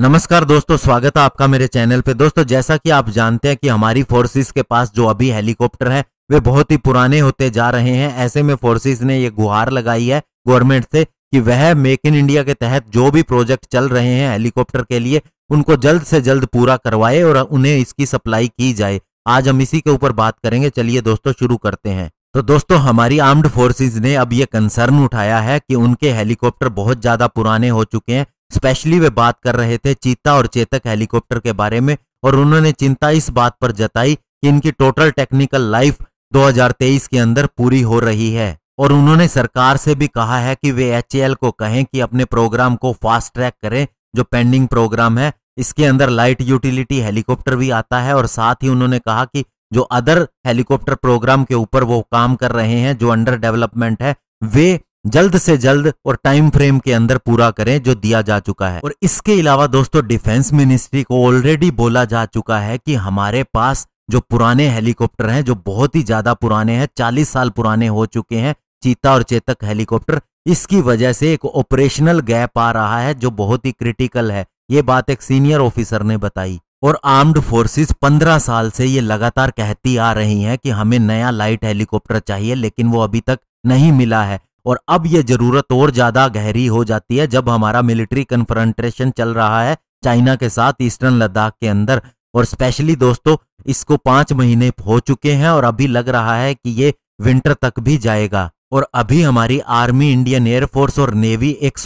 नमस्कार दोस्तों स्वागत है आपका मेरे चैनल पे दोस्तों जैसा कि आप जानते हैं कि हमारी फोर्सेस के पास जो अभी हेलीकॉप्टर है वे बहुत ही पुराने होते जा रहे हैं ऐसे में फोर्सेस ने ये गुहार लगाई है गवर्नमेंट से कि वह मेक इन इंडिया के तहत जो भी प्रोजेक्ट चल रहे हैं हेलीकॉप्टर के लिए उनको जल्द से जल्द पूरा करवाए और उन्हें इसकी सप्लाई की जाए आज हम इसी के ऊपर बात करेंगे चलिए दोस्तों शुरू करते हैं तो दोस्तों हमारी आर्म्ड फोर्सेस ने अब ये कंसर्न उठाया है कि उनके हेलीकॉप्टर बहुत ज़्यादा पुराने हो चुके हैं स्पेशली वे बात कर रहे थे चीता और चेतक हेलीकॉप्टर के बारे में और उन्होंने चिंता इस बात पर जताई कि इनकी टोटल टेक्निकल लाइफ 2023 के अंदर पूरी हो रही है और उन्होंने सरकार से भी कहा है कि वे एच को कहें कि अपने प्रोग्राम को फास्ट ट्रैक करें जो पेंडिंग प्रोग्राम है इसके अंदर लाइट यूटिलिटी हेलीकॉप्टर भी आता है और साथ ही उन्होंने कहा कि जो अदर हेलीकॉप्टर प्रोग्राम के ऊपर वो काम कर रहे हैं जो अंडर डेवलपमेंट है वे जल्द से जल्द और टाइम फ्रेम के अंदर पूरा करें जो दिया जा चुका है और इसके अलावा दोस्तों डिफेंस मिनिस्ट्री को ऑलरेडी बोला जा चुका है कि हमारे पास जो पुराने हेलीकॉप्टर हैं जो बहुत ही ज्यादा पुराने हैं चालीस साल पुराने हो चुके हैं चीता और चेतक हेलीकॉप्टर इसकी वजह से एक ऑपरेशनल गैप आ रहा है जो बहुत ही क्रिटिकल है ये बात एक सीनियर ऑफिसर ने बताई और आर्म्ड फोर्सेस 15 साल से ये लगातार कहती आ रही हैं कि हमें नया लाइट हेलीकॉप्टर चाहिए लेकिन वो अभी तक नहीं मिला है और अब ये जरूरत और ज्यादा गहरी हो जाती है जब हमारा मिलिट्री कन्फ्रंट्रेशन चल रहा है चाइना के साथ ईस्टर्न लद्दाख के अंदर और स्पेशली दोस्तों इसको पांच महीने हो चुके हैं और अभी लग रहा है कि ये विंटर तक भी जाएगा और अभी हमारी आर्मी इंडियन एयरफोर्स और नेवी एक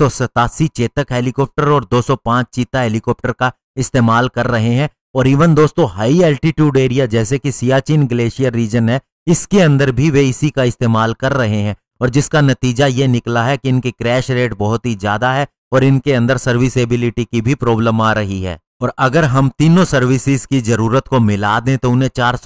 चेतक हेलीकॉप्टर और 205 चीता हेलीकॉप्टर का इस्तेमाल कर रहे हैं और इवन दोस्तों हाई एल्टीट्यूड एरिया जैसे कि सियाचिन ग्लेशियर रीजन है इसके अंदर भी वे इसी का इस्तेमाल कर रहे हैं और जिसका नतीजा ये निकला है कि इनके क्रैश रेट बहुत ही ज्यादा है और इनके अंदर सर्विसेबिलिटी की भी प्रॉब्लम आ रही है और अगर हम तीनों सर्विसेज की जरूरत को मिला दें तो उन्हें चार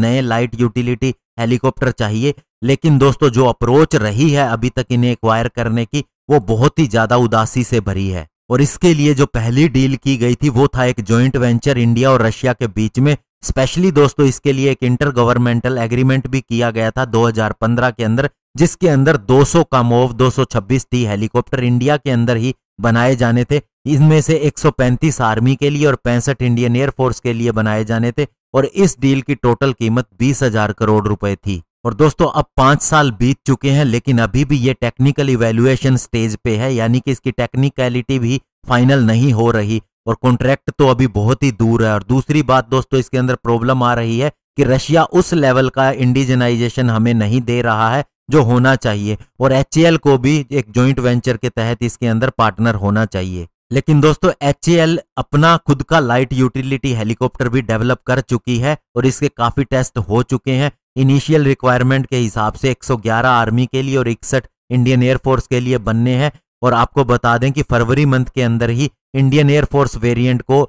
नए लाइट यूटिलिटी हेलीकॉप्टर चाहिए लेकिन दोस्तों जो अप्रोच रही है अभी तक इन्हें एक्वायर करने की वो बहुत ही ज्यादा उदासी से भरी है और इसके लिए जो पहली डील की गई थी वो था एक ज्वाइंट वेंचर इंडिया और रशिया के बीच में स्पेशली दोस्तों इसके लिए एक इंटर गवर्नमेंटल एग्रीमेंट भी किया गया था 2015 के अंदर जिसके अंदर 200 कामोव दो थी हेलीकॉप्टर इंडिया के अंदर ही बनाए जाने थे इनमें से 135 आर्मी के लिए और पैंसठ इंडियन एयरफोर्स के लिए बनाए जाने थे और इस डील की टोटल कीमत बीस हजार करोड़ रुपए थी और दोस्तों अब पांच साल बीत चुके हैं लेकिन अभी भी ये टेक्निकल इवेल्युएशन स्टेज पे है यानी कि इसकी टेक्निकलिटी भी फाइनल नहीं हो रही और कॉन्ट्रैक्ट तो अभी बहुत ही दूर है और दूसरी बात दोस्तों इसके अंदर प्रॉब्लम आ रही है कि रशिया उस लेवल का इंडिजनाइजेशन हमें नहीं दे रहा है जो होना चाहिए और एच को भी एक ज्वाइंट वेंचर के तहत इसके अंदर पार्टनर होना चाहिए लेकिन दोस्तों एच अपना खुद का लाइट यूटिलिटी हेलीकॉप्टर भी डेवलप कर चुकी है और इसके काफ़ी टेस्ट हो चुके हैं इनिशियल रिक्वायरमेंट के हिसाब से 111 आर्मी के लिए और इकसठ इंडियन एयरफोर्स के लिए बनने हैं और आपको बता दें कि फरवरी मंथ के अंदर ही इंडियन एयरफोर्स वेरिएंट को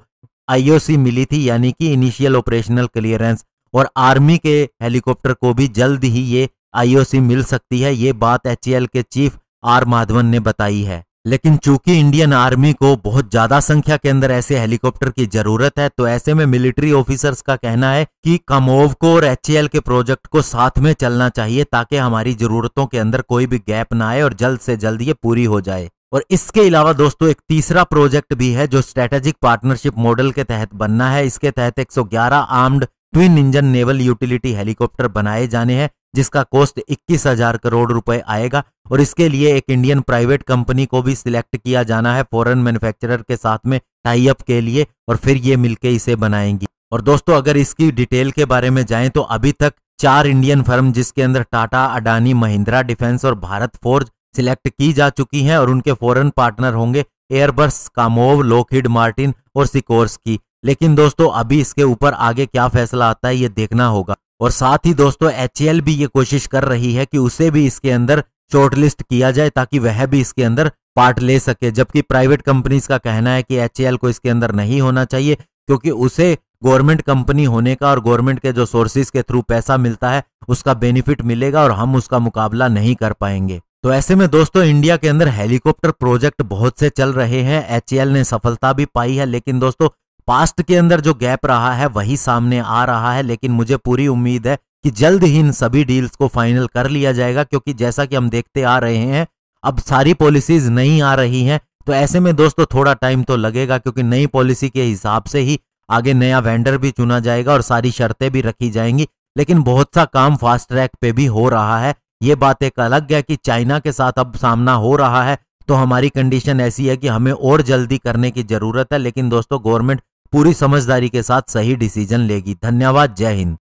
आईओसी मिली थी यानी कि इनिशियल ऑपरेशनल क्लियरेंस और आर्मी के हेलीकॉप्टर को भी जल्द ही ये आईओसी मिल सकती है ये बात एच के चीफ आर माधवन ने बताई है लेकिन चूंकि इंडियन आर्मी को बहुत ज्यादा संख्या के अंदर ऐसे हेलीकॉप्टर की जरूरत है तो ऐसे में मिलिट्री ऑफिसर्स का कहना है कि कमोव को और एच के प्रोजेक्ट को साथ में चलना चाहिए ताकि हमारी जरूरतों के अंदर कोई भी गैप ना आए और जल्द से जल्द ये पूरी हो जाए और इसके अलावा दोस्तों एक तीसरा प्रोजेक्ट भी है जो स्ट्रेटेजिक पार्टनरशिप मॉडल के तहत बनना है इसके तहत एक armed twin engine naval utility helicopter बनाए जाने हैं जिसका कॉस्ट इक्कीस हजार करोड़ रुपए आएगा और इसके लिए एक इंडियन प्राइवेट कंपनी को भी सिलेक्ट किया जाना है फॉरेन मैन्युफैक्चरर के साथ में टाई अप के लिए और फिर ये मिलके इसे बनाएंगी और दोस्तों अगर इसकी डिटेल के बारे में जाएं तो अभी तक चार इंडियन फर्म जिसके अंदर टाटा अडानी महिंद्रा डिफेंस और भारत फोर्ज सिलेक्ट की जा चुकी है और उनके फॉरन पार्टनर होंगे एयरबर्स कामोव लोकहिड मार्टिन और सिकोर्स की लेकिन दोस्तों अभी इसके ऊपर आगे क्या फैसला आता है ये देखना होगा और साथ ही दोस्तों एच भी ये कोशिश कर रही है कि उसे भी इसके अंदर शॉर्टलिस्ट किया जाए ताकि वह भी इसके अंदर पार्ट ले सके जबकि प्राइवेट कंपनीज का कहना है कि एच को इसके अंदर नहीं होना चाहिए क्योंकि उसे गवर्नमेंट कंपनी होने का और गवर्नमेंट के जो सोर्सेज के थ्रू पैसा मिलता है उसका बेनिफिट मिलेगा और हम उसका मुकाबला नहीं कर पाएंगे तो ऐसे में दोस्तों इंडिया के अंदर हेलीकॉप्टर प्रोजेक्ट बहुत से चल रहे हैं एच ने सफलता भी पाई है लेकिन दोस्तों पास्ट के अंदर जो गैप रहा है वही सामने आ रहा है लेकिन मुझे पूरी उम्मीद है कि जल्द ही इन सभी डील्स को फाइनल कर लिया जाएगा क्योंकि जैसा कि हम देखते आ रहे हैं अब सारी पॉलिसीज नहीं आ रही हैं तो ऐसे में दोस्तों थोड़ा टाइम तो लगेगा क्योंकि नई पॉलिसी के हिसाब से ही आगे नया वेंडर भी चुना जाएगा और सारी शर्तें भी रखी जाएंगी लेकिन बहुत सा काम फास्ट ट्रैक पे भी हो रहा है ये बात एक अलग है कि चाइना के साथ अब सामना हो रहा है तो हमारी कंडीशन ऐसी है कि हमें और जल्दी करने की जरूरत है लेकिन दोस्तों गवर्नमेंट पूरी समझदारी के साथ सही डिसीजन लेगी धन्यवाद जय हिंद